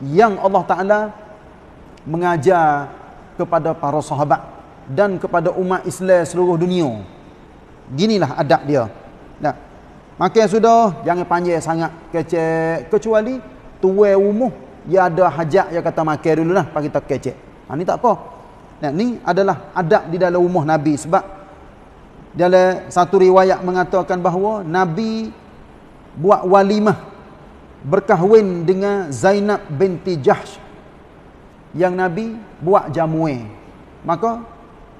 yang Allah Ta'ala mengajar kepada para sahabat dan kepada umat Islam seluruh dunia. Ginilah adab dia. Nah. Makan sudah, jangan panjang sangat kecek. Kecuali tuwe umuh, dia ada hajat yang kata makan dulu lah, pagi tak kecek. Ha, ini tak apa. Nah, ini adalah adab di dalam umuh Nabi sebab dalam satu riwayat mengatakan bahawa Nabi buat walimah berkahwin dengan Zainab binti Jahsh yang Nabi buat jamuai. Maka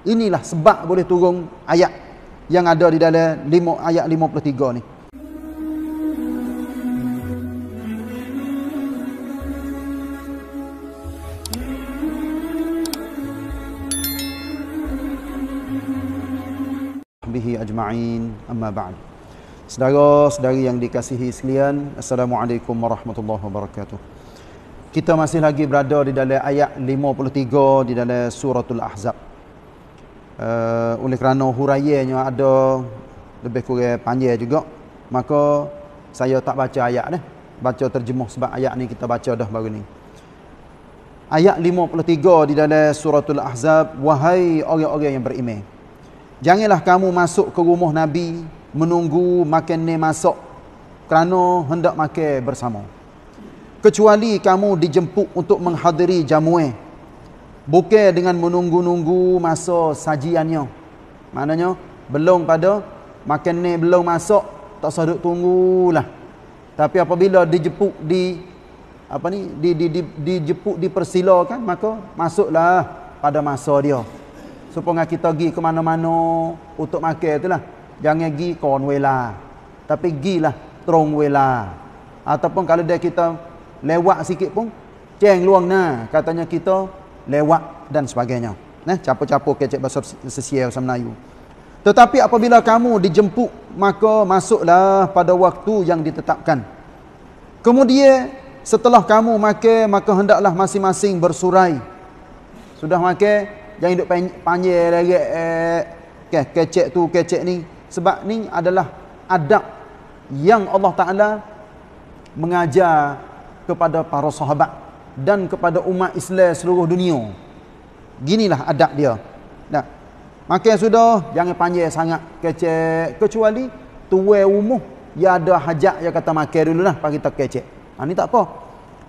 inilah sebab boleh turun ayat yang ada di dalam ayat 53 ni. bihi ajma'in amma ba'du Sedara-sedari yang dikasihi sekalian, Assalamualaikum warahmatullahi wabarakatuh. Kita masih lagi berada di dalam ayat 53 di dalam suratul Ahzab. Uh, oleh kerana huraiannya ada lebih kurang panjang juga, maka saya tak baca ayat ni. Baca terjemah sebab ayat ni kita baca dah baru ni. Ayat 53 di dalam suratul Ahzab, wahai orang-orang yang beriman. Janganlah kamu masuk ke rumah Nabi menunggu makan ni masuk kerana hendak makan bersama. Kecuali kamu dijemput untuk menghadiri jamuan. Bukan dengan menunggu-nunggu masa sajiannya. Maknanya, belum pada makan ni belum masuk, tak sadut tunggulah. Tapi apabila dijemput di apa ni di di di dijemput dipersilakan maka masuklah pada masa dia. Supaya kita pergi ke mana-mana untuk makan itulah. Jangan pergi kon welah. Tapi gilah terong welah. Ataupun kalau dia kita lewat sikit pun ceng luang na. katanya kita lewat dan sebagainya. Nah, capo-capo kecik bahasa sesia bahasa Melayu. Tetapi apabila kamu dijemput maka masuklah pada waktu yang ditetapkan. Kemudian setelah kamu makan maka hendaklah masing-masing bersurai. Sudah makan jangan duk panjer lagi eh, kecek tu kecek ni sebab ni adalah adab yang Allah Ta'ala mengajar kepada para sahabat dan kepada umat Islam seluruh dunia ginilah adab dia nah. makin sudah jangan panjang sangat kecek kecuali tuwe umuh yang ada hajak yang kata makin dulu lah pagi tak kecek ha, ni tak apa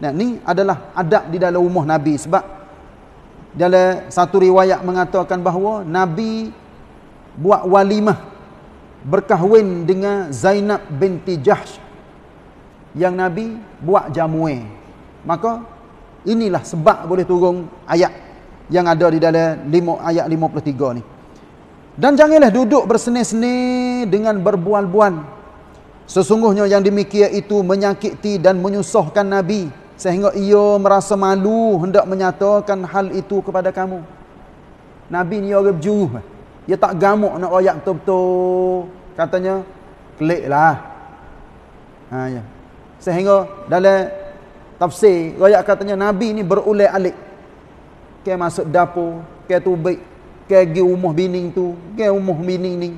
nah, ni adalah adab di dalam umuh Nabi sebab dalam satu riwayat mengatakan bahawa Nabi buat walimah berkahwin dengan Zainab binti Jahsh yang Nabi buat jamuai. Maka inilah sebab boleh turun ayat yang ada di dalam ayat 53 ni. Dan janganlah duduk berseni-seni dengan berbual-bual. Sesungguhnya yang demikian itu menyakiti dan menyusahkan Nabi sehingga ia merasa malu hendak menyatakan hal itu kepada kamu. Nabi ni orang berjuruh dia tak gamuk nak royak betul-betul katanya keliklah ha ya sehingga dalam tafsir royak katanya nabi ni berulai-alik ke masuk dapur ke tubik ke gi rumah bini tu ke rumah bini ni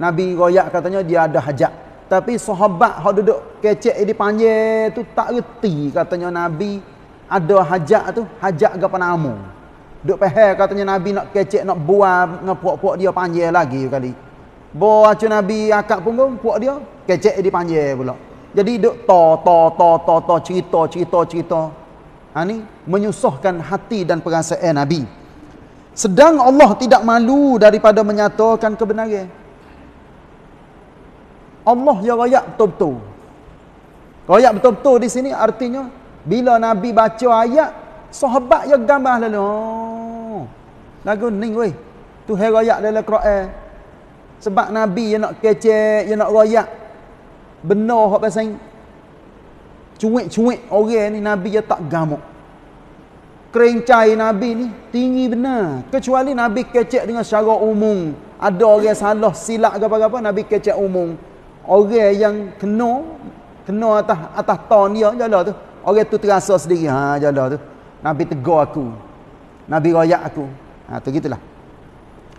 nabi royak katanya dia ada hajat tapi sahabat hok duduk kecek di panjang tu tak reti katanya nabi ada hajat tu hajat gapo namo Duk peha katanya Nabi nak kecek, nak buah dengan puak-puak dia panjir lagi kali. Bawa cu Nabi akak punggung, puak dia kecek dia panjir pula. Jadi duk to, to, to, to, to, cerita, cerita, cerita. Ha, ni, menyusahkan hati dan perasaan Nabi. Sedang Allah tidak malu daripada menyatakan kebenaran. Allah ya raya betul-betul. Raya betul-betul di sini artinya, bila Nabi baca ayat, sahabat yang gambar lalu. Oh, lagu ni weh tu hari raya dalam Quran sebab nabi yang nak kecek yang nak raya benar hak pasal cuik-cuik orang ni nabi yang tak gamuk kerencai nabi ni tinggi benar kecuali nabi kecek dengan secara umum ada orang salah silap ke apa-apa nabi kecek umum orang yang kena kena atas atas ton dia jala tu orang tu terasa sendiri ha jala tu nabi tegur aku nabi raya aku Ha tu gitulah.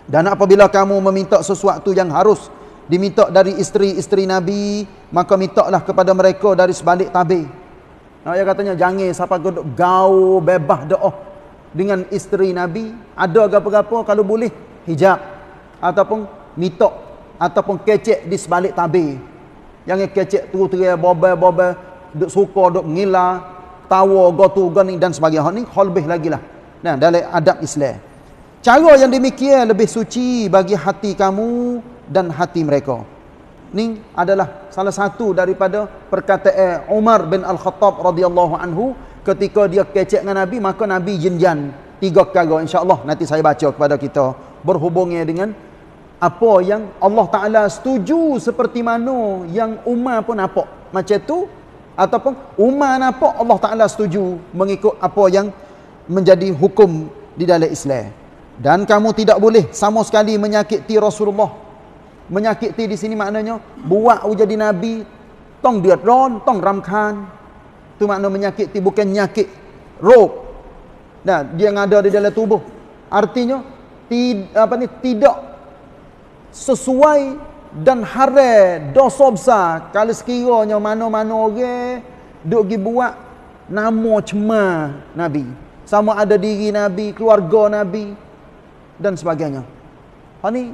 Dan apabila kamu meminta sesuatu yang harus diminta dari isteri-isteri Nabi, maka mintalah kepada mereka dari sebalik tabi. Nah, yang katanya jangan siapa duduk gaul bebas doah dengan isteri Nabi, ada gapo-gapo kalau boleh hijab ataupun mitok ataupun kecek di sebalik tabi. Yang kecek tu terus bobel-bobel duk suka duk ngila, tawa gotu gani dan sebagainya. Ini hal lebih lagilah. Nah, dalam adab Islam. Cara yang demikian lebih suci bagi hati kamu dan hati mereka. Ini adalah salah satu daripada perkataan Umar bin Al-Khattab radhiyallahu anhu ketika dia kecek dengan Nabi maka Nabi jinjan tiga perkara insya-Allah nanti saya baca kepada kita berhubungnya dengan apa yang Allah Taala setuju seperti mana yang Umar pun nampak macam tu ataupun Umar nampak Allah Taala setuju mengikut apa yang menjadi hukum di dalam Islam dan kamu tidak boleh sama sekali menyakiti Rasulullah menyakiti di sini maknanya buat jadi nabi tong dia ron tong ramkan tu makna menyakiti bukan nyakit roh nah dia yang ada di dalam tubuh artinya tid, apa ni tidak sesuai dan hare dosa besar kalau sekiranya mana-mana orang duk gi buat nama cema nabi sama ada diri nabi keluarga nabi dan sebagainya. Ha ni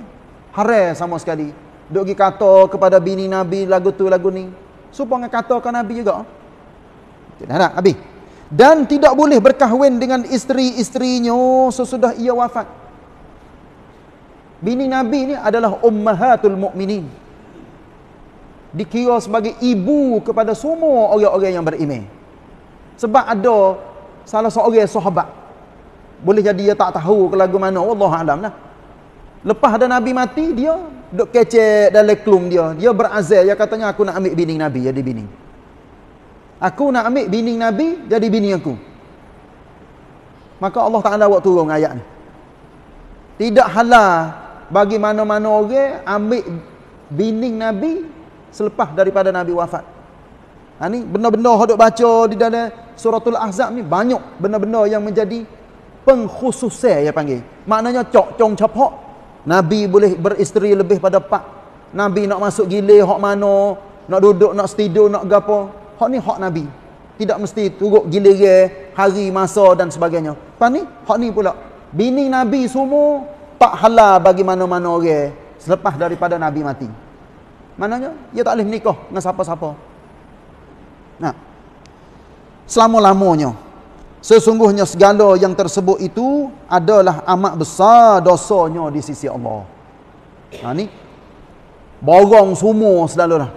haram sama sekali. Duk gi kata kepada bini Nabi lagu tu lagu ni. Supaya kata ke Nabi juga. Kita nak habis. Dan tidak boleh berkahwin dengan isteri-isterinya sesudah ia wafat. Bini Nabi ni adalah ummahatul mukminin. Dikira sebagai ibu kepada semua orang-orang yang beriman. Sebab ada salah seorang sahabat boleh jadi dia tak tahu ke lagu mana Allah alam lah lepas ada Nabi mati dia duduk kecek dalam klum dia dia berazal dia katanya aku nak ambil bini Nabi jadi bini aku nak ambil bini Nabi jadi bini aku maka Allah Ta'ala buat turun ayat ni tidak halal bagi mana-mana orang ambil bini Nabi selepas daripada Nabi wafat ini ha, benda-benda yang baca di dalam suratul Ahzab ni banyak benda-benda yang menjadi pengkhususnya dia panggil. Maknanya cok-cong cepat. Nabi boleh beristeri lebih pada pak. Nabi nak masuk gile, hok mana, nak duduk, nak setidur, nak gapo. Hok ni hok Nabi. Tidak mesti turut gile gila hari, masa dan sebagainya. Apa ni? Hok ni pula. Bini Nabi semua tak halal bagi mana-mana orang selepas daripada Nabi mati. Maknanya, dia tak boleh menikah dengan siapa-siapa. Nah. Selama-lamanya, Sesungguhnya segala yang tersebut itu adalah amat besar dosanya di sisi Allah. Ha ni. Borong semua selalunya. Lah.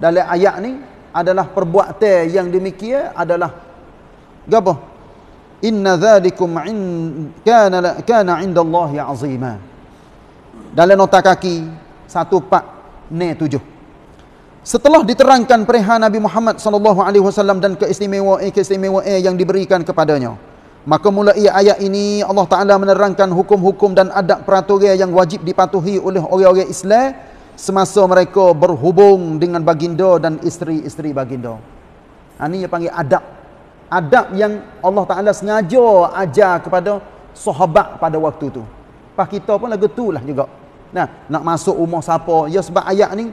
Dalam ayat ni adalah perbuatan yang demikian adalah apa? Inna dhalikum kana kana 'inda Allahi 'azima. Dalam nota kaki 147. Setelah diterangkan perihal Nabi Muhammad sallallahu alaihi wasallam dan keistimewaan-keistimewaan eh, yang diberikan kepadanya, maka mulai ayat ini Allah Taala menerangkan hukum-hukum dan adab peraturan yang wajib dipatuhi oleh orang-orang Islam semasa mereka berhubung dengan baginda dan isteri-isteri baginda. Ini ha, yang panggil adab. Adab yang Allah Taala sengaja ajar kepada sahabat pada waktu tu. Pas kita pun lagu tulah juga. Nah, nak masuk rumah siapa? Ya sebab ayat ni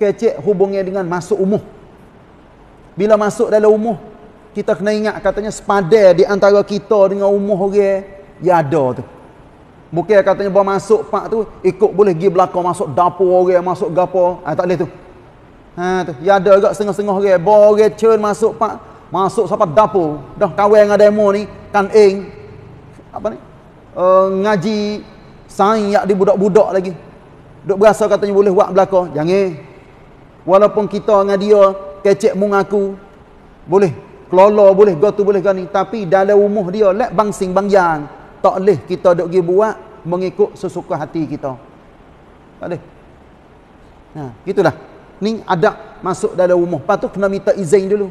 kecil hubungnya dengan masuk umuh. Bila masuk dalam umuh, kita kena ingat katanya sepadar di antara kita dengan umuh orang, ya ada tu. Bukan katanya bawa masuk pak tu, ikut boleh pergi belakang masuk dapur orang, masuk gapo, ha, ah, tak boleh tu. Ha, tu. Ya ada juga setengah-setengah orang, bawa orang cun masuk pak, masuk sampai dapur. Dah kawin dengan demo ni, kan ing, apa ni, uh, ngaji, sayak di budak-budak lagi. Duk berasa katanya boleh buat belakang, jangan walaupun kita dengan dia kecek mengaku boleh kelola boleh gotu boleh kan? tapi dalam umuh dia lek bangsing bangyang tak leh kita dok gi buat mengikut sesuka hati kita tak leh nah ha, gitulah ni ada masuk dalam umuh patu kena minta izin dulu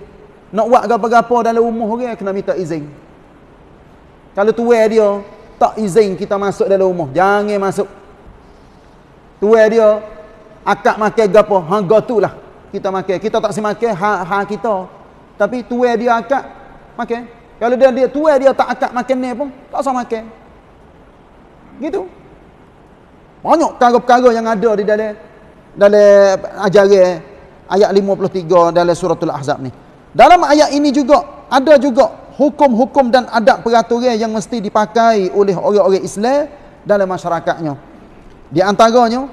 nak buat apa gapo dalam umuh orang kena minta izin kalau tuai dia tak izin kita masuk dalam umuh jangan masuk tuai dia akak makan gapo hang gotulah kita makan kita tak semakan hak ha kita tapi tuai dia akak makan kalau dia dia tuai dia tak akak makan ni pun tak sama makan gitu banyak perkara-perkara yang ada di dalam dalam ajaran eh. ayat 53 dalam suratul ahzab ni dalam ayat ini juga ada juga hukum-hukum dan adab peraturan yang mesti dipakai oleh orang-orang Islam dalam masyarakatnya di antaranya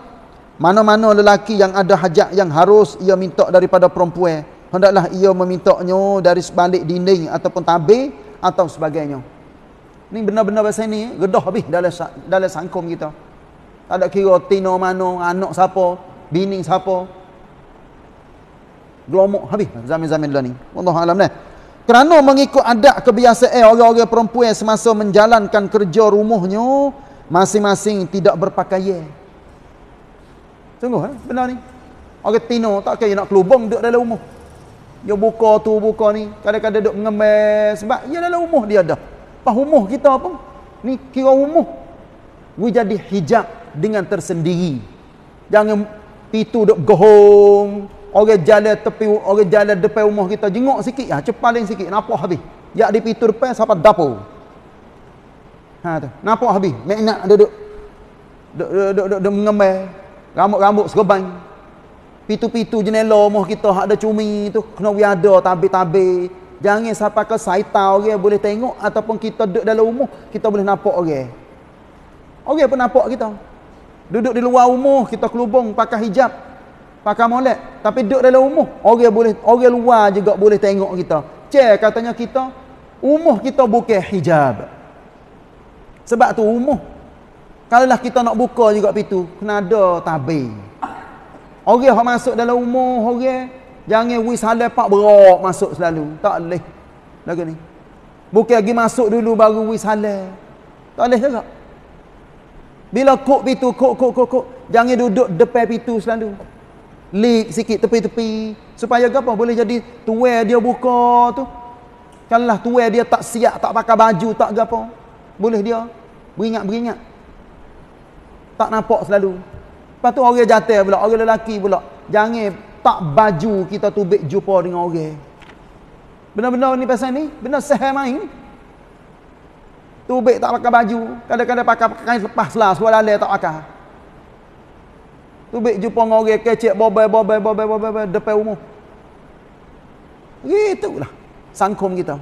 mana-mana lelaki yang ada hajat yang harus ia minta daripada perempuan, hendaklah ia memintanya dari sebalik dinding ataupun tabi atau sebagainya. Ini benar-benar bahasa ini, gedah habis dalam dalam sangkum kita. Tak ada kira tino mana, anak siapa, bini siapa. Gelomok habis zaman-zaman dulu ni. Allah Alam ni. Lah. Kerana mengikut adat kebiasaan orang-orang perempuan semasa menjalankan kerja rumahnya, masing-masing tidak berpakaian. Sungguh ha? eh, benar ni. Orang tino tak dia nak kelubung duduk dalam rumah. Dia buka tu buka ni, kadang-kadang duduk mengemis sebab dia dalam rumah dia dah. Pas rumah kita apa? ni kira rumah. We jadi hijab dengan tersendiri. Jangan pintu duduk gohong. Orang jalan tepi, orang jalan depan rumah kita jenguk sikit ah, ha, cepat paling sikit napa habis. Yak di pitu depan sampai dapur. Ha tu. Napa habis? Mak nak duduk duduk duduk duduk mengemis rambut-rambut serban pitu-pitu jenela rumah kita hak ada cumi tu kena we ada tabi-tabi jangan siapa ke saitau orang boleh tengok ataupun kita duduk dalam rumah kita boleh nampak orang orang pun nampak kita duduk di luar rumah kita kelubung pakai hijab pakai molek tapi duduk dalam rumah orang boleh orang luar juga boleh tengok kita ce katanya kita rumah kita bukan hijab sebab tu rumah kalaulah kita nak buka juga pintu kena ada tabir orang yang masuk dalam rumah orang jangan wui salah pak berok masuk selalu tak boleh lagi ni bukan lagi masuk dulu baru wui salah tak boleh juga bila kok pintu kok kok kok kok jangan duduk depan pintu selalu lip sikit tepi-tepi supaya apa boleh jadi tuai dia buka tu kalah tuai dia tak siap tak pakai baju tak apa boleh dia beringat-beringat tak nampak selalu. Lepas tu orang jantan pula, orang lelaki pula. Jangan tak baju kita tu tubik jumpa dengan orang. Benar-benar ni pasal ni, benar sehe main. Tubik tak pakai baju, kadang-kadang pakai pakai lepas lah, suara lalai tak pakai. Tubik jumpa dengan orang bobe bobe bobe bobe bobai depan umum. Gitulah sangkom kita.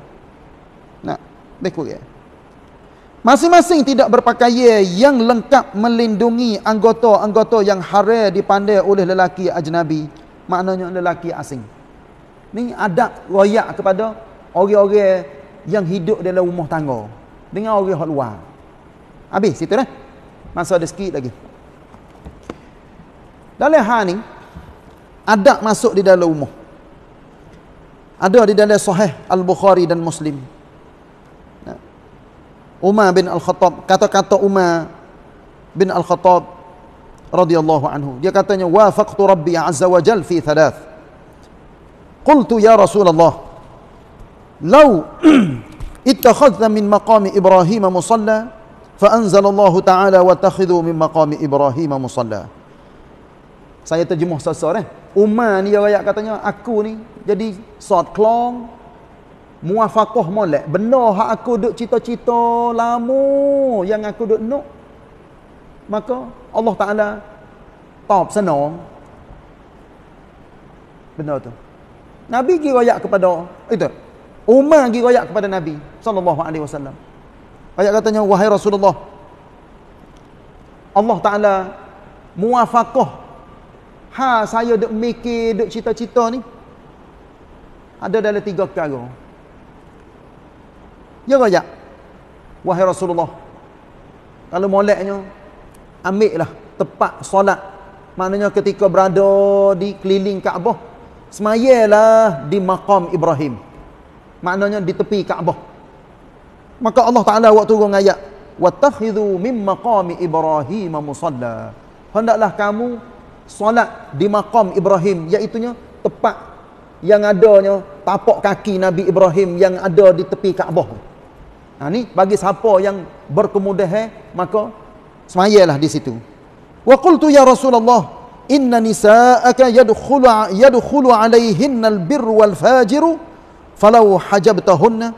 Nak, dekat dia. Masing-masing tidak berpakaian yang lengkap melindungi anggota-anggota yang hara dipandai oleh lelaki ajnabi. Maknanya lelaki asing. Ini adab royak kepada orang-orang yang hidup dalam rumah tangga. Dengan orang yang luar. Habis situ dah. Masa ada sikit lagi. Dalam hal ini, adab masuk di dalam rumah. Ada di dalam sahih Al-Bukhari dan Muslim. Muslim. Umar bin Al-Khattab kata-kata Umar bin Al-Khattab radhiyallahu anhu dia katanya wafaqtu rabbi azza wa jalla fi thalath qultu ya rasulullah law ittakhadha min maqami ibrahim musalla fa anzala Allah ta'ala wa takhidhu min maqami ibrahim musalla saya terjemah sesorang eh? Umar ni dia rakyat katanya aku ni jadi sort clone muafakoh molek benar hak aku duk cita-cita lama yang aku duk nak maka Allah Ta'ala top senang benar tu Nabi pergi rayak kepada itu Umar pergi rayak kepada Nabi Sallallahu Alaihi Wasallam rayak katanya wahai Rasulullah Allah Ta'ala muafakoh ha saya duk mikir duk cita-cita ni ada dalam tiga perkara Ya ke tak? Wahai Rasulullah. Kalau moleknya, ambil lah tepat solat. Maknanya ketika berada di keliling Kaabah, semayalah di maqam Ibrahim. Maknanya di tepi Kaabah. Maka Allah Ta'ala waktu turun ayat, وَتَخِذُوا مِمْ مَقَامِ إِبْرَهِيمَ مُصَلَّى Hendaklah kamu solat di maqam Ibrahim, iaitunya tepat yang adanya tapak kaki Nabi Ibrahim yang ada di tepi Kaabah. Ha, ni bagi siapa yang berkemudahan maka semayalah di situ. Wa qultu ya Rasulullah inna nisa'aka yadkhulu yadkhulu 'alayhinna al-birr wal fajir falau hajabtahunna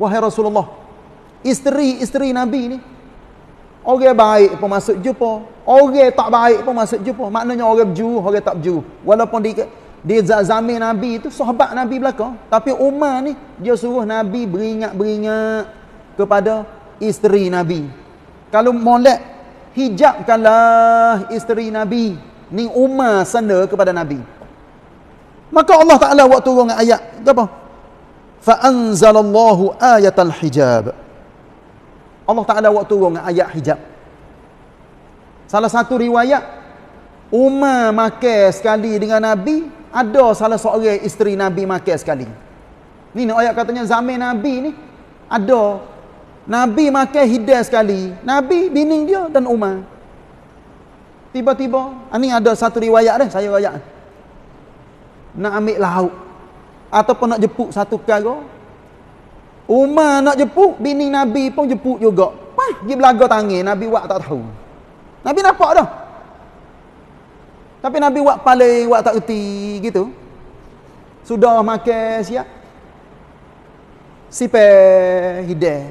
wahai Rasulullah isteri-isteri nabi ni orang baik pun masuk jumpa orang tak baik pun masuk jumpa maknanya orang berjuru orang tak berjuru walaupun dia. Dia zamin Nabi itu sahabat Nabi belakang. Tapi Umar ni dia suruh Nabi beringat-beringat kepada isteri Nabi. Kalau molek hijabkanlah isteri Nabi. Ni Umar sana kepada Nabi. Maka Allah Taala waktu turun ayat tu apa? Fa anzalallahu ayatal hijab. Allah Taala waktu turun ayat hijab. Salah satu riwayat Umar makan sekali dengan Nabi ada salah seorang isteri Nabi makan sekali. Ni nak ayat katanya zaman Nabi ni ada Nabi makan hidang sekali. Nabi bini dia dan Umar. Tiba-tiba, ini ah, ada satu riwayat dah saya riwayat. Nak ambil lauk ataupun nak jepuk satu perkara. Umar nak jepuk, bini Nabi pun jepuk juga. Pah, dia belaga tangan, Nabi buat tak tahu. Nabi nampak dah. Tapi Nabi buat pale buat tak erti, gitu. Sudah makan siap. Sipe hidah.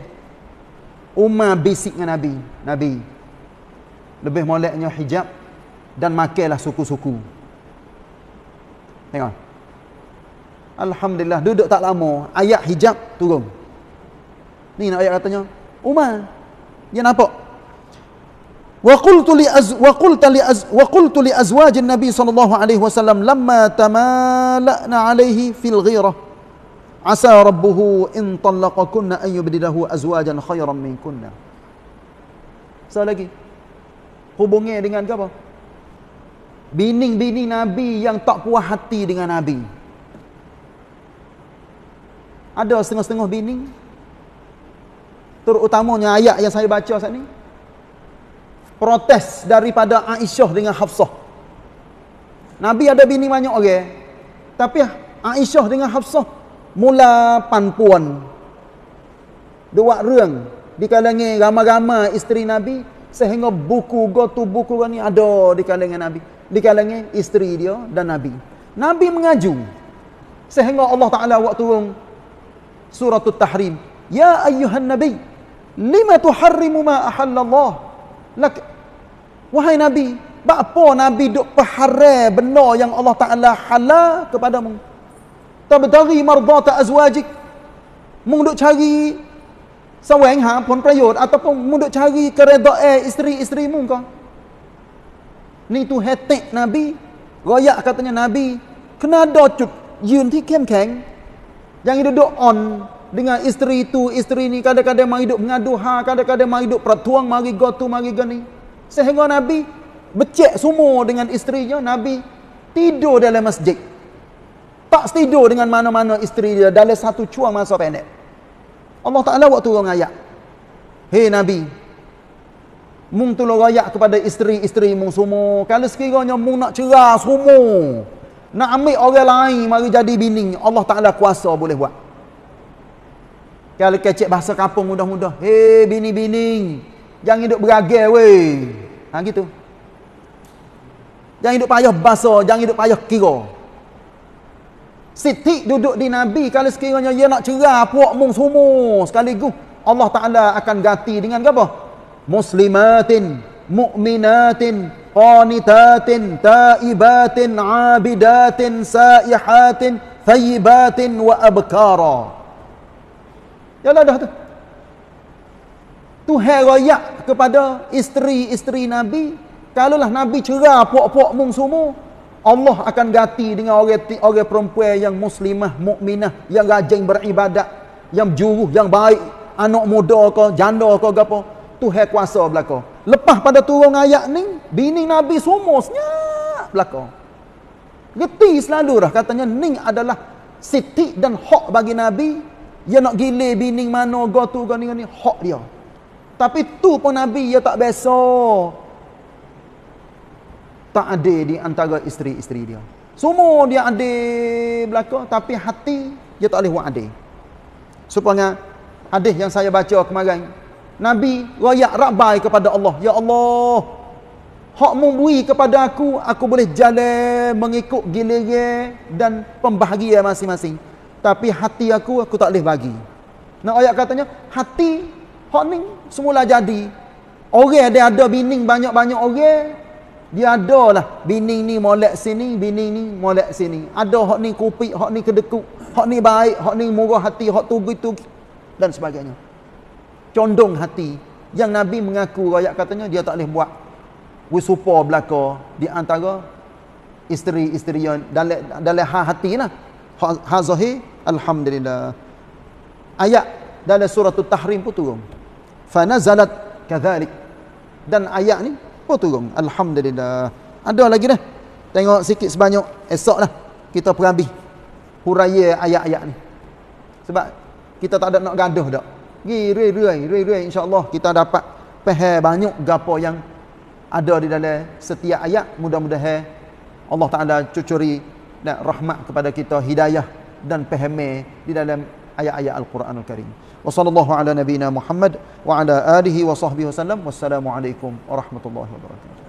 Uma bisik dengan Nabi. Nabi. Lebih moleknya hijab. Dan makailah suku-suku. Tengok. Alhamdulillah. Duduk tak lama. Ayat hijab turun. Ni nak ayat katanya. Uma Dia nampak. وقلت لأز وقلت لأز وقلت لأزواج النبي صلى الله عليه وسلم لما تمالأنا عليه في الغيرة عسى ربه إن طلقكن أن يبدله أزواجا خيرا منكن So lagi Hubungi dengan apa? Bini-bini Nabi yang tak puas hati dengan Nabi Ada setengah-setengah bini Terutamanya ayat yang saya baca saat ini protes daripada Aisyah dengan Hafsah. Nabi ada bini banyak orang. Okay? Tapi Aisyah dengan Hafsah mula panpuan. Dua ruang di kalangan gama-gama isteri Nabi sehingga buku gotu buku ni ada di kalangan Nabi, di kalangan isteri dia dan Nabi. Nabi mengaju sehingga Allah Taala waktu turun suratul tahrim "Ya ayyuhan nabi, lima tuharrimu ma Allah. Laki, wahai Nabi, apa Nabi duk perharai benda yang Allah Ta'ala halal kepadamu? Tabtari mardata azwajik. Mung duk cari sawang ha pun prayot ataupun mung duk cari keredaan isteri-isteri mu kau. Ni tu hetek Nabi. Royak katanya Nabi, kena ada cut yun ti kem keng. yang duduk on dengan isteri itu, isteri ini kadang-kadang mahu mari mengadu ha, kadang-kadang mahu duk pertuang mari gotu mari gani. Sehingga Nabi becek semua dengan isterinya, Nabi tidur dalam masjid. Tak tidur dengan mana-mana isteri dia dalam satu cuang masa pendek. Allah Taala waktu turun ayat. Hei Nabi, mung tolong ayat kepada isteri-isteri mung semua. Kalau sekiranya mung nak cerai semua, nak ambil orang lain mari jadi bini, Allah Taala kuasa boleh buat. Kalau kecek bahasa kampung mudah-mudah. Hei, bini-bini. Jangan hidup beragir, weh. Ha, gitu. Jangan hidup payah bahasa. Jangan hidup payah kira. Siti duduk di Nabi. Kalau sekiranya dia nak cerah, puak mung semua. Sekaligus Allah Ta'ala akan ganti dengan apa? Muslimatin, mu'minatin, qanitatin, ta'ibatin, abidatin, sa'ihatin, thayibatin, wa abkarah. Jalan ya dah tu. Tu herayak kepada isteri-isteri Nabi. Kalau lah Nabi cerah puak-puak mung semua. Allah akan ganti dengan orang orang perempuan yang muslimah, mukminah, yang rajin beribadat, yang juruh, yang baik. Anak muda ke, janda ke, apa. Tu hai kuasa belakang. Lepas pada turun ayat ni, bini Nabi semua senyap belakang. Geti selalu dah katanya, ni adalah siti dan hak bagi Nabi. Dia nak gile bining mana, go tu, go ni, ni, hak dia. Tapi tu pun Nabi, dia tak biasa. Tak ada di antara isteri-isteri dia. Semua dia ada belakang, tapi hati, dia tak boleh buat ada. Supaya, ada yang saya baca kemarin. Nabi, rakyat rabai kepada Allah. Ya Allah, hak mumbui kepada aku, aku boleh jalan mengikut giliran dan pembahagia masing-masing tapi hati aku aku tak boleh bagi. Nak ayat katanya hati hak ni semula jadi. Orang dia ada bining banyak-banyak orang dia ada lah bining ni molek sini bining ni molek sini. Ada hak ni kupik, hak ni kedekuk, hak ni baik, hak ni murah hati, hak tu begitu dan sebagainya. Condong hati yang Nabi mengaku ayat katanya dia tak boleh buat wisupa belaka di antara isteri-isteri yang dalam hati hatilah hazahi ha, alhamdulillah ayat dalam surah tahrim pun turun fa nazalat kadzalik dan ayat ni pun turun alhamdulillah ada lagi dah tengok sikit sebanyak esok lah kita perambi huraya ayat-ayat ni sebab kita tak ada nak gaduh dak gi rui-rui rui-rui insyaallah kita dapat faham banyak gapo yang ada di dalam setiap ayat mudah-mudahan Allah Ta'ala cucuri dan rahmat kepada kita hidayah dan pahami di dalam ayat-ayat al-Quranul Karim. Wassallallahu ala nabiyyina Muhammad wa ala alihi wa sahbihi wasallam. Wassalamualaikum warahmatullahi wabarakatuh.